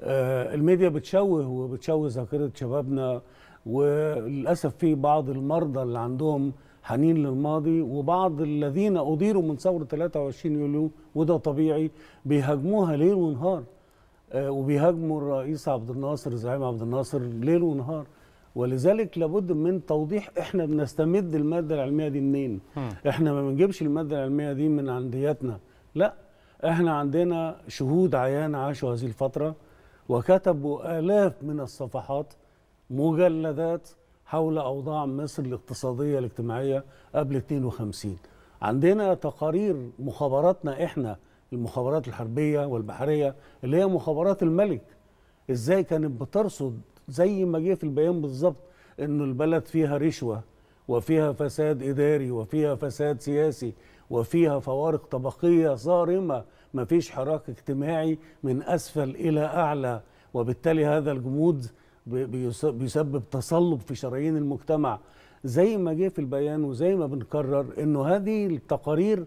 آه، الميديا بتشوه وبتشوه ذاكره شبابنا وللاسف في بعض المرضى اللي عندهم حنين للماضي وبعض الذين أديروا من ثورة 23 يوليو وده طبيعي بيهاجموها ليل ونهار آه وبيهاجموا الرئيس عبد الناصر زعيم عبد الناصر ليل ونهار ولذلك لابد من توضيح احنا بنستمد المادة العلمية دي منين احنا ما بنجيبش المادة العلمية دي من عندياتنا لا احنا عندنا شهود عيان عاشوا هذه الفترة وكتبوا آلاف من الصفحات مجلدات حول أوضاع مصر الاقتصادية الاجتماعية قبل 52 عندنا تقارير مخابراتنا إحنا المخابرات الحربية والبحرية اللي هي مخابرات الملك إزاي كانت بترصد زي ما جه في البيان بالظبط إنه البلد فيها رشوة وفيها فساد إداري وفيها فساد سياسي وفيها فوارق طبقية صارمة ما فيش حراك اجتماعي من أسفل إلى أعلى وبالتالي هذا الجمود بيسبب تصلب في شرايين المجتمع زي ما جه في البيان وزي ما بنكرر انه هذه التقارير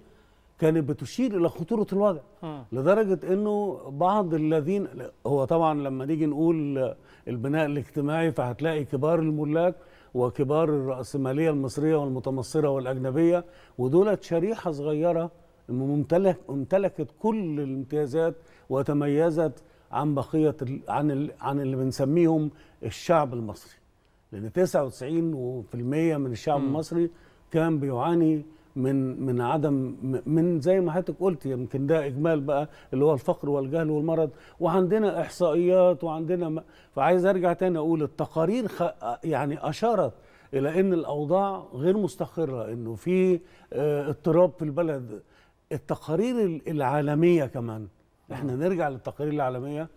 كانت بتشير الى خطوره الوضع م. لدرجه انه بعض الذين هو طبعا لما نيجي نقول البناء الاجتماعي فهتلاقي كبار الملاك وكبار الرأسمالية المصرية والمتمصرة والأجنبية ودولت شريحة صغيرة ممتلك امتلكت كل الامتيازات وتميزت عن بقيه عن عن اللي بنسميهم الشعب المصري لان 99% من الشعب م. المصري كان بيعاني من من عدم من زي ما حضرتك قلت يمكن ده اجمال بقى اللي هو الفقر والجهل والمرض وعندنا احصائيات وعندنا م... فعايز ارجع تاني اقول التقارير خ... يعني اشارت الى ان الاوضاع غير مستقره انه في آه، اضطراب في البلد التقارير العالميه كمان احنا آه. نرجع للتقارير العالميه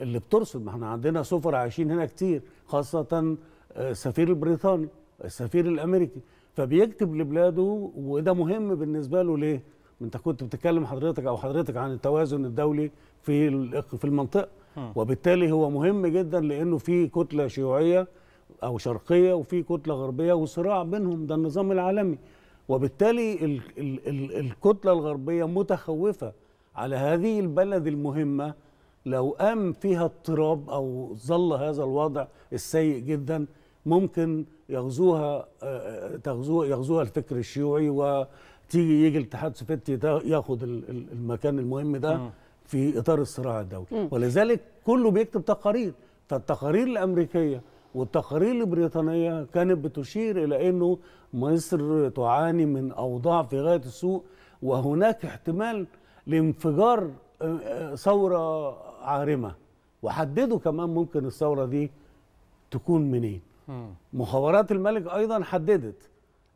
اللي بترصد ما احنا عندنا سفر عايشين هنا كتير خاصه آه، السفير البريطاني السفير الامريكي فبيكتب لبلاده وده مهم بالنسبه له ليه انت كنت بتتكلم حضرتك او حضرتك عن التوازن الدولي في في المنطقه آه. وبالتالي هو مهم جدا لانه في كتله شيوعيه او شرقيه وفي كتله غربيه وصراع بينهم ده النظام العالمي وبالتالي الكتلة الغربية متخوفة على هذه البلد المهمة لو قام فيها اضطراب أو ظل هذا الوضع السيء جدا ممكن يغزوها آه، تغزوها يغزوها الفكر الشيوعي وتيجي يجي الاتحاد السوفيتي ياخد المكان المهم ده في إطار الصراع الدولي ولذلك كله بيكتب تقارير فالتقارير الأمريكية والتقارير البريطانية كانت بتشير إلى أنه مصر تعاني من أوضاع في غاية السوء وهناك احتمال لانفجار آه، آه، ثورة عارمة وحددوا كمان ممكن الثورة دي تكون منين مخابرات الملك أيضا حددت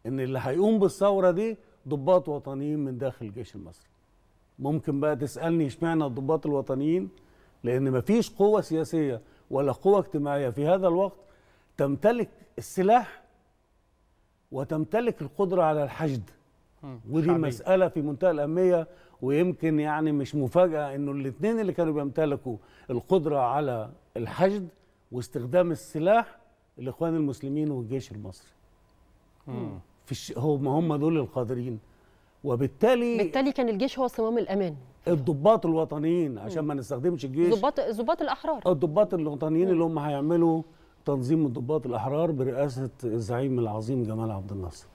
أن اللي هيقوم بالثورة دي ضباط وطنيين من داخل الجيش المصري ممكن بقى تسألني اشمعنى الضباط الوطنيين لأن مفيش قوة سياسية ولا قوة اجتماعية في هذا الوقت تمتلك السلاح وتمتلك القدره على الحشد ودي مساله في منتهى الاهميه ويمكن يعني مش مفاجاه انه الاثنين اللي كانوا بيمتلكوا القدره على الحشد واستخدام السلاح الاخوان المسلمين والجيش المصري في الش... هم هم دول القادرين وبالتالي بالتالي كان الجيش هو صمام الامان الضباط الوطنيين عشان ما نستخدمش الجيش الضباط ضباط الاحرار الضباط الوطنيين اللي هم هيعملوا تنظيم الضباط الأحرار برئاسة الزعيم العظيم جمال عبد الناصر